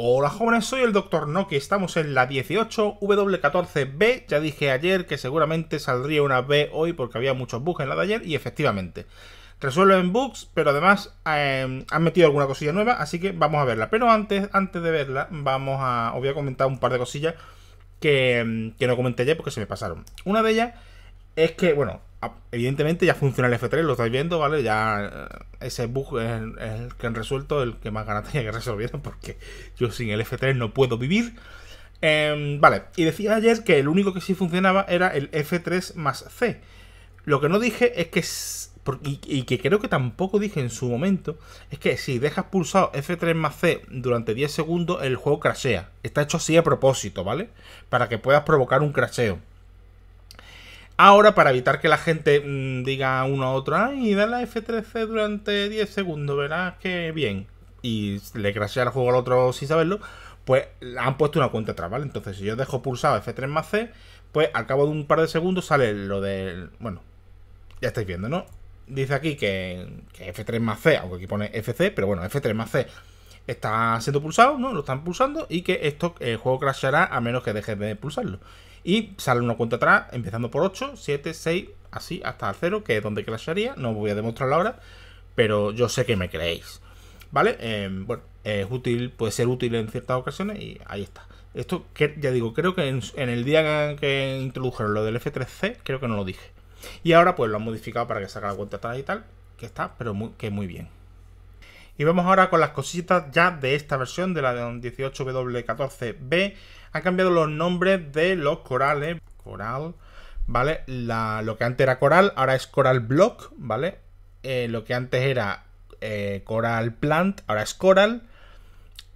Hola jóvenes, soy el Dr. Noki, estamos en la 18W14B, ya dije ayer que seguramente saldría una B hoy porque había muchos bugs en la de ayer y efectivamente resuelven bugs, pero además em, han metido alguna cosilla nueva, así que vamos a verla. Pero antes, antes de verla, vamos a, os voy a comentar un par de cosillas que, em, que no comenté ayer porque se me pasaron. Una de ellas es que, bueno, evidentemente ya funciona el F3, lo estáis viendo, ¿vale? Ya eh, ese bug es, el que han resuelto, el que más ganas tenía que resolvieron, porque yo sin el F3 no puedo vivir. Em, vale, y decía ayer que el único que sí funcionaba era el F3 más C. Lo que no dije es que, y, y que creo que tampoco dije en su momento, es que si dejas pulsado F3 más C durante 10 segundos, el juego crashea. Está hecho así a propósito, ¿vale? Para que puedas provocar un crasheo. Ahora, para evitar que la gente mm, diga uno a otro, ay, dale la F13 durante 10 segundos, verás que bien. Y le crashea el juego al otro sin saberlo, pues han puesto una cuenta atrás, ¿vale? Entonces, si yo dejo pulsado F3 más C, pues al cabo de un par de segundos sale lo del. Bueno, ya estáis viendo, ¿no? Dice aquí que, que F3 más C, aunque aquí pone FC, pero bueno, F3 más C está siendo pulsado, ¿no? Lo están pulsando y que esto, el juego crashará a menos que dejes de pulsarlo. Y sale una cuenta atrás, empezando por 8, 7, 6, así, hasta 0, que es donde crasharía. No os voy a demostrarlo ahora, pero yo sé que me creéis. ¿Vale? Em, bueno, es útil, puede ser útil en ciertas ocasiones y ahí está. Esto, que, ya digo, creo que en, el día que introdujeron lo del F3C, creo que no lo dije. Y ahora pues lo han modificado para que salga la cuenta atrás y tal, que está, pero muy, que muy bien. Y vamos ahora con las cositas ya de esta versión, de la de 18W14B. Han cambiado los nombres de los corales. Coral, ¿vale? lo que antes era coral, ahora es coral block, ¿vale? Eh, lo que antes era eh, coral plant, ahora es coral.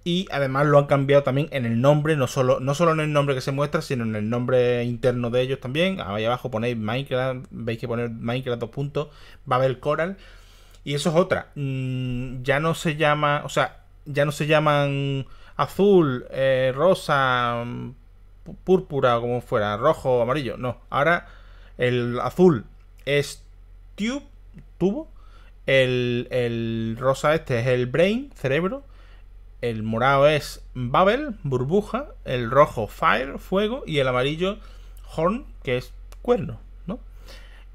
Y además lo han cambiado también en el nombre, no solo, no solo en el nombre que se muestra, sino en el nombre interno de ellos también. Ahí abajo ponéis Minecraft, veis que poner Minecraft 2. Puntos, va a haber coral. Y eso es otra. Mm, ya no se llama, o sea, ya no se llaman azul, eh, rosa, mm, púrpura como fuera, rojo, o amarillo. No, ahora el azul es tube, tubo. El, el rosa este es el brain, cerebro. El morado es bubble, burbuja. El rojo, fire, fuego. Y el amarillo, horn, que es cuerno.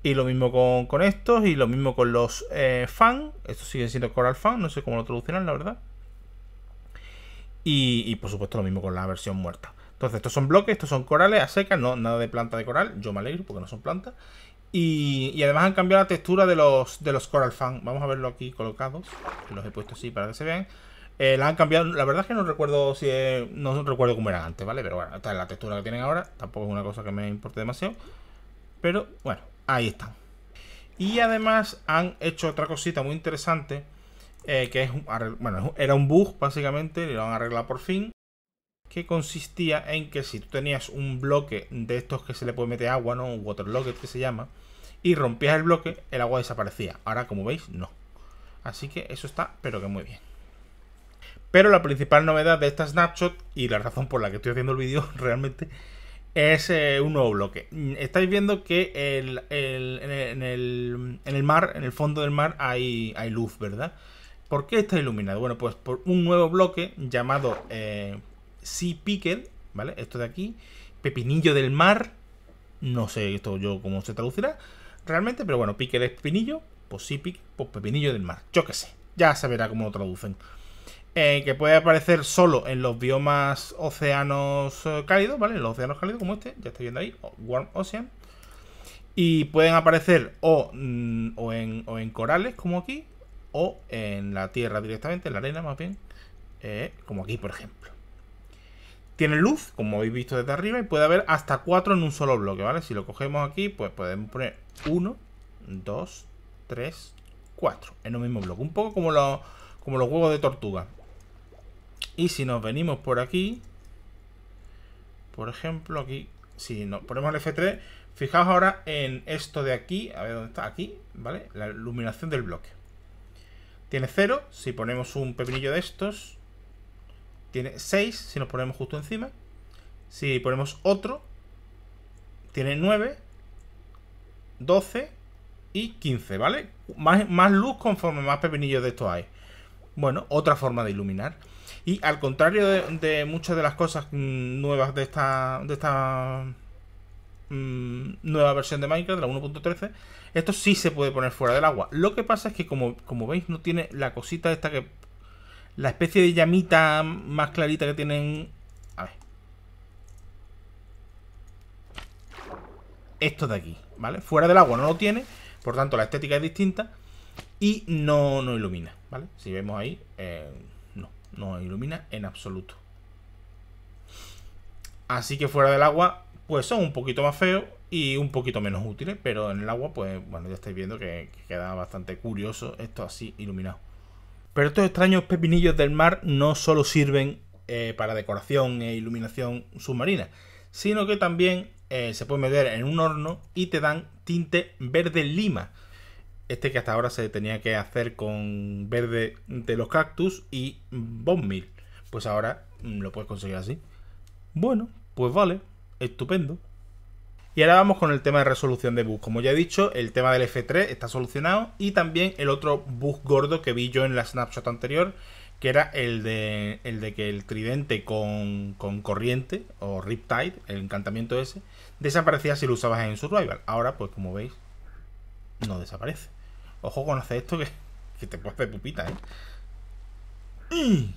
Y lo mismo con, estos, y lo mismo con los eh, fan. Esto siguen siendo Coral Fan, no sé cómo lo traducirán, la verdad. Y, por supuesto lo mismo con la versión muerta. Entonces, estos son bloques, estos son corales a secas, no, nada de planta de coral. Yo me alegro porque no son plantas. Y, además han cambiado la textura de los, de los Coral Fan. Vamos a verlo aquí colocados. Los he puesto así para que se vean. Eh, la han cambiado. La verdad es que no recuerdo si no recuerdo cómo eran antes, ¿vale? Pero bueno, esta es la textura que tienen ahora. Tampoco es una cosa que me importe demasiado. Pero bueno, ahí están. Y además han hecho otra cosita muy interesante, eh, que es bueno, era un bug básicamente, le lo han arreglado por fin, que consistía en que si tú tenías un bloque de estos que se le puede meter agua, ¿no? Un water que se llama, y rompías el bloque, el agua desaparecía. Ahora, como veis, no. Así que eso está, pero que muy bien. Pero la principal novedad de esta snapshot, y la razón por la que estoy haciendo el vídeo realmente, es eh, un nuevo bloque. Mm, estáis viendo que en, el, mar, en el fondo del mar, hay, luz, ¿verdad? ¿Por qué está iluminado? Bueno, pues por un nuevo bloque llamado eh, Sea ¿vale? Esto de aquí, Pepinillo del Mar, no sé esto yo cómo se traducirá realmente, pero bueno, Piquet es pepinillo, pues Sea pues Pepinillo del Mar, yo qué sé, ya se cómo lo traducen. Eh, que puede aparecer solo en los biomas océanos eh, cálidos, ¿vale? En los océanos cálidos como este, ya estoy viendo ahí, Warm Ocean. Y pueden aparecer mm, o, en, corales, como aquí, o en la tierra directamente, en la arena más bien, eh, como aquí, por ejemplo. Tiene luz, como habéis visto desde arriba, y puede haber hasta cuatro en un solo bloque, ¿vale? Si lo cogemos aquí, pues podemos poner uno, dos, tres, cuatro en un mismo bloque. Un poco como los huevos de tortuga. Y si nos venimos por aquí, por ejemplo, aquí, si nos ponemos el F3, fijaos ahora en esto de aquí, a ver dónde está, aquí, ¿vale? La iluminación del bloque. Tiene 0, si ponemos un pepinillo de estos, tiene 6, si nos ponemos justo encima. Si ponemos otro, tiene 9, 12 y 15, ¿vale? Más, más luz conforme más pepinillos de estos hay. Bueno, otra forma de iluminar. Y al contrario de, muchas de las cosas mm, nuevas de esta, mm, nueva versión de Minecraft, de la 1.13, esto sí se puede poner fuera del agua. Lo que pasa es que, como, veis, no tiene la cosita esta que... La especie de llamita más clarita que tienen... A ver. Esto de aquí, ¿vale? Fuera del agua no lo tiene, por tanto la estética es distinta y no, no ilumina, ¿vale? Si vemos ahí... Eh, no ilumina en absoluto. Así que fuera del agua, pues son un poquito más feos y un poquito menos útiles, pero en el agua, pues bueno, ya estáis viendo que, queda bastante curioso esto así iluminado. Pero estos extraños pepinillos del mar no solo sirven eh, para decoración e iluminación submarina, sino que también eh, se pueden meter en un horno y te dan tinte verde lima, este que hasta ahora se tenía que hacer con verde de los cactus y bombil. Pues ahora mm, lo puedes conseguir así. Bueno, pues vale, estupendo. Y ahora vamos con el tema de resolución de bus. Como ya he dicho, el tema del F3 está solucionado y también el otro bug gordo que vi yo en la snapshot anterior, que era el de, el de que el tridente con, con corriente o riptide, el encantamiento ese, desaparecía si lo usabas en survival. Ahora, pues como veis, no desaparece. Ojo con hacer esto que, te puedes hacer pupita, ¿eh? Mm.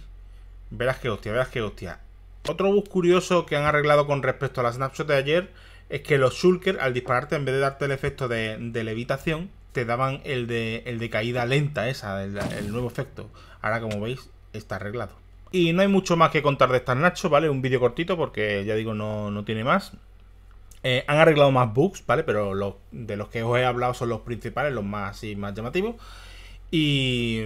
Verás que hostia, verás que hostia. Otro bus curioso que han arreglado con respecto a la snapshot de ayer es que los shulker, al dispararte, en vez de darte el efecto de, de levitación, te daban el de, el de caída lenta, esa, el, nuevo efecto. Ahora, como veis, está arreglado. Y no hay mucho más que contar de estas Nacho, ¿vale? Un vídeo cortito porque ya digo, no, no tiene más. Eh, han arreglado más bugs, ¿vale? Pero los, de los que os he hablado son los principales, los más más llamativos. Y,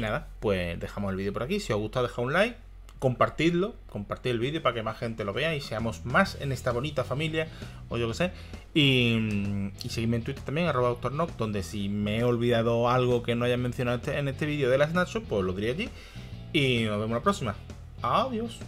nada, pues dejamos el vídeo por aquí. Si os gusta, dejad un like, compartidlo, compartid el vídeo para que más gente lo vea y seamos más en esta bonita familia, o yo qué sé. Y, y seguidme en Twitter también, arroba donde si me he olvidado algo que no hayan mencionado este, en este vídeo de la Snapshot, pues lo diré allí. Y nos vemos la próxima. Adiós.